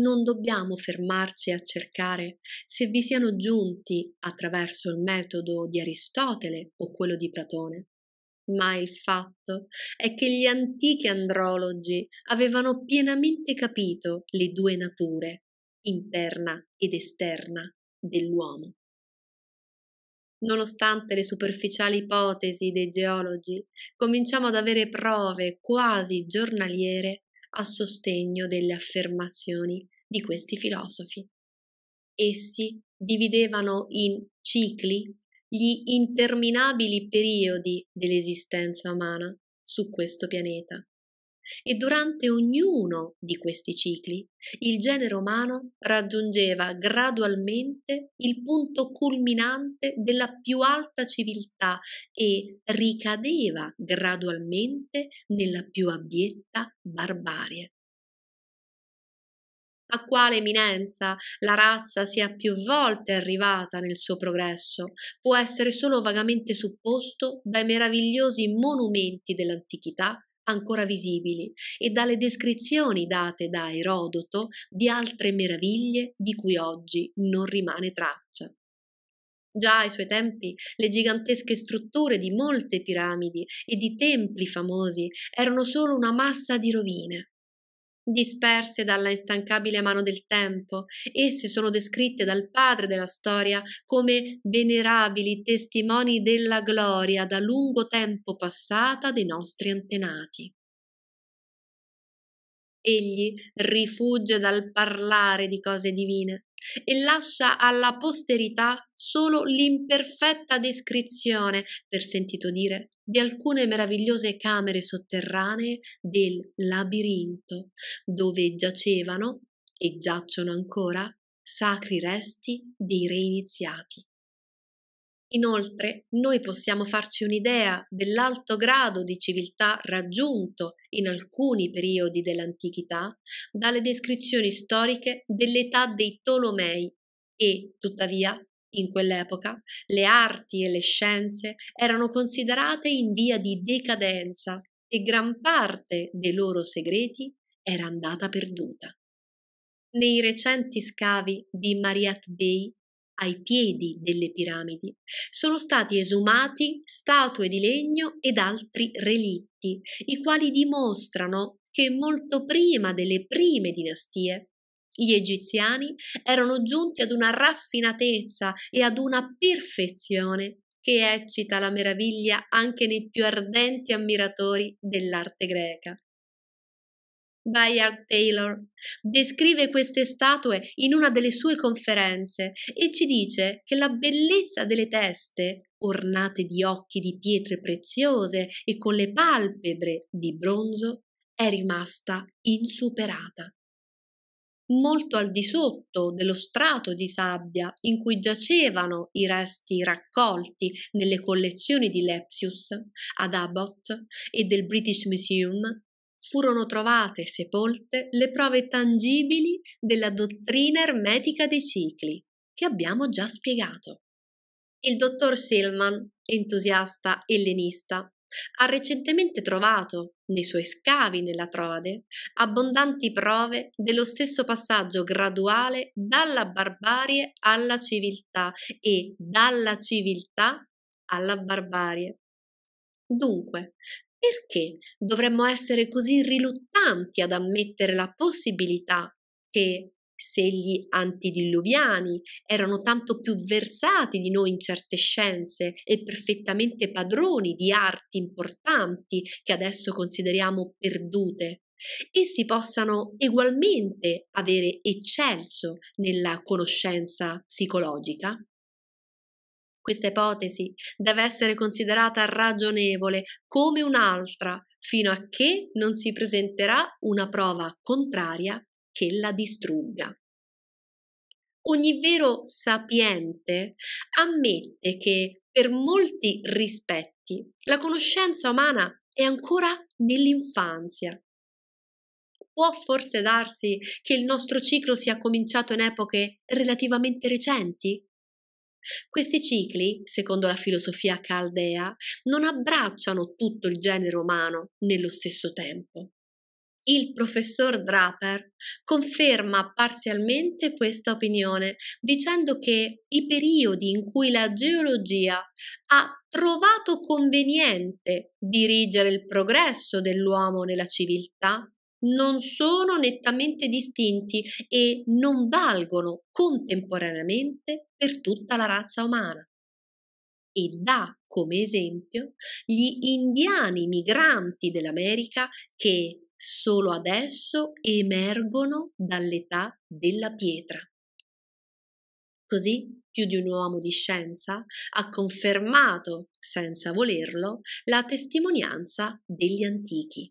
non dobbiamo fermarci a cercare se vi siano giunti attraverso il metodo di Aristotele o quello di Platone. Ma il fatto è che gli antichi andrologi avevano pienamente capito le due nature, interna ed esterna, dell'uomo. Nonostante le superficiali ipotesi dei geologi, cominciamo ad avere prove quasi giornaliere a sostegno delle affermazioni di questi filosofi. Essi dividevano in cicli gli interminabili periodi dell'esistenza umana su questo pianeta e durante ognuno di questi cicli il genere umano raggiungeva gradualmente il punto culminante della più alta civiltà e ricadeva gradualmente nella più abietta barbarie. A quale eminenza la razza sia più volte arrivata nel suo progresso può essere solo vagamente supposto dai meravigliosi monumenti dell'antichità ancora visibili e dalle descrizioni date da Erodoto di altre meraviglie di cui oggi non rimane traccia. Già ai suoi tempi le gigantesche strutture di molte piramidi e di templi famosi erano solo una massa di rovine, disperse dalla instancabile mano del tempo. Esse sono descritte dal padre della storia come venerabili testimoni della gloria da lungo tempo passata dei nostri antenati. Egli rifugge dal parlare di cose divine e lascia alla posterità solo l'imperfetta descrizione, per sentito dire, di alcune meravigliose camere sotterranee del labirinto, dove giacevano e giacciono ancora sacri resti dei reiniziati. Inoltre, noi possiamo farci un'idea dell'alto grado di civiltà raggiunto in alcuni periodi dell'antichità dalle descrizioni storiche dell'età dei Tolomei e, tuttavia, in quell'epoca le arti e le scienze erano considerate in via di decadenza e gran parte dei loro segreti era andata perduta. Nei recenti scavi di Mariat Bey, ai piedi delle piramidi, sono stati esumati statue di legno ed altri relitti, i quali dimostrano che molto prima delle prime dinastie gli egiziani erano giunti ad una raffinatezza e ad una perfezione che eccita la meraviglia anche nei più ardenti ammiratori dell'arte greca. Bayard Taylor descrive queste statue in una delle sue conferenze e ci dice che la bellezza delle teste, ornate di occhi di pietre preziose e con le palpebre di bronzo, è rimasta insuperata molto al di sotto dello strato di sabbia in cui giacevano i resti raccolti nelle collezioni di Lepsius, ad Abbott e del British Museum, furono trovate sepolte le prove tangibili della dottrina ermetica dei cicli, che abbiamo già spiegato. Il dottor Silman, entusiasta ellenista, ha recentemente trovato, nei suoi scavi nella Troade, abbondanti prove dello stesso passaggio graduale dalla barbarie alla civiltà e dalla civiltà alla barbarie. Dunque, perché dovremmo essere così riluttanti ad ammettere la possibilità che se gli antidiluviani erano tanto più versati di noi in certe scienze e perfettamente padroni di arti importanti che adesso consideriamo perdute, essi possano egualmente avere eccelso nella conoscenza psicologica? Questa ipotesi deve essere considerata ragionevole come un'altra fino a che non si presenterà una prova contraria che la distrugga. Ogni vero sapiente ammette che per molti rispetti la conoscenza umana è ancora nell'infanzia. Può forse darsi che il nostro ciclo sia cominciato in epoche relativamente recenti? Questi cicli, secondo la filosofia caldea, non abbracciano tutto il genere umano nello stesso tempo. Il professor Draper conferma parzialmente questa opinione, dicendo che i periodi in cui la geologia ha trovato conveniente dirigere il progresso dell'uomo nella civiltà non sono nettamente distinti e non valgono contemporaneamente per tutta la razza umana. E dà come esempio gli indiani migranti dell'America che solo adesso emergono dall'età della pietra. Così più di un uomo di scienza ha confermato, senza volerlo, la testimonianza degli antichi.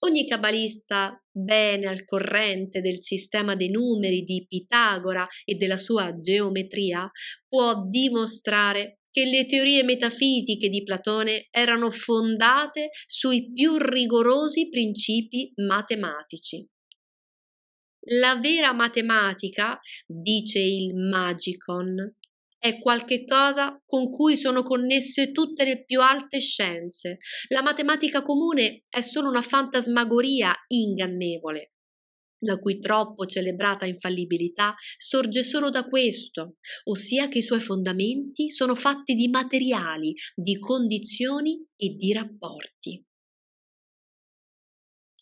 Ogni cabalista bene al corrente del sistema dei numeri di Pitagora e della sua geometria può dimostrare che le teorie metafisiche di Platone erano fondate sui più rigorosi principi matematici. La vera matematica, dice il Magicon, è qualcosa con cui sono connesse tutte le più alte scienze. La matematica comune è solo una fantasmagoria ingannevole la cui troppo celebrata infallibilità sorge solo da questo, ossia che i suoi fondamenti sono fatti di materiali, di condizioni e di rapporti.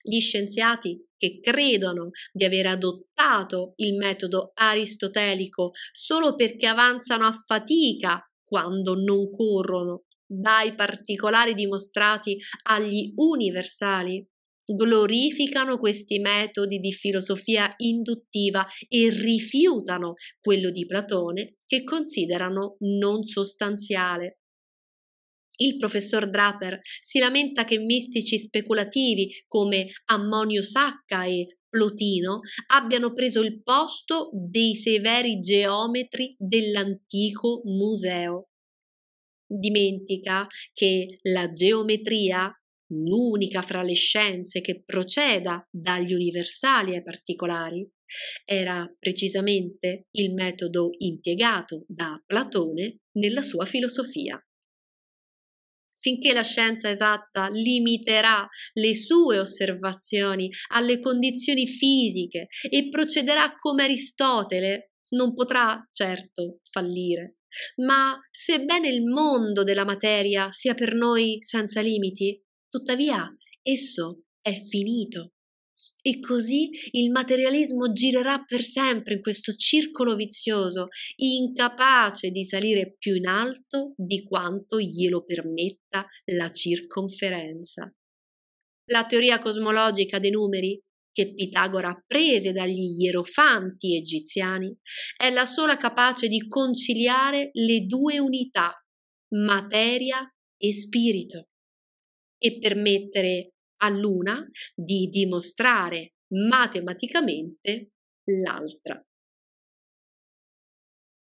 Gli scienziati che credono di aver adottato il metodo aristotelico solo perché avanzano a fatica quando non corrono dai particolari dimostrati agli universali, glorificano questi metodi di filosofia induttiva e rifiutano quello di Platone che considerano non sostanziale. Il professor Draper si lamenta che mistici speculativi come Ammonio Sacca e Plotino abbiano preso il posto dei severi geometri dell'antico museo. Dimentica che la geometria l'unica fra le scienze che proceda dagli universali ai particolari, era precisamente il metodo impiegato da Platone nella sua filosofia. Finché la scienza esatta limiterà le sue osservazioni alle condizioni fisiche e procederà come Aristotele, non potrà certo fallire. Ma sebbene il mondo della materia sia per noi senza limiti, Tuttavia, esso è finito. E così il materialismo girerà per sempre in questo circolo vizioso, incapace di salire più in alto di quanto glielo permetta la circonferenza. La teoria cosmologica dei numeri che Pitagora prese dagli ierofanti egiziani, è la sola capace di conciliare le due unità, materia e spirito e permettere all'una di dimostrare matematicamente l'altra.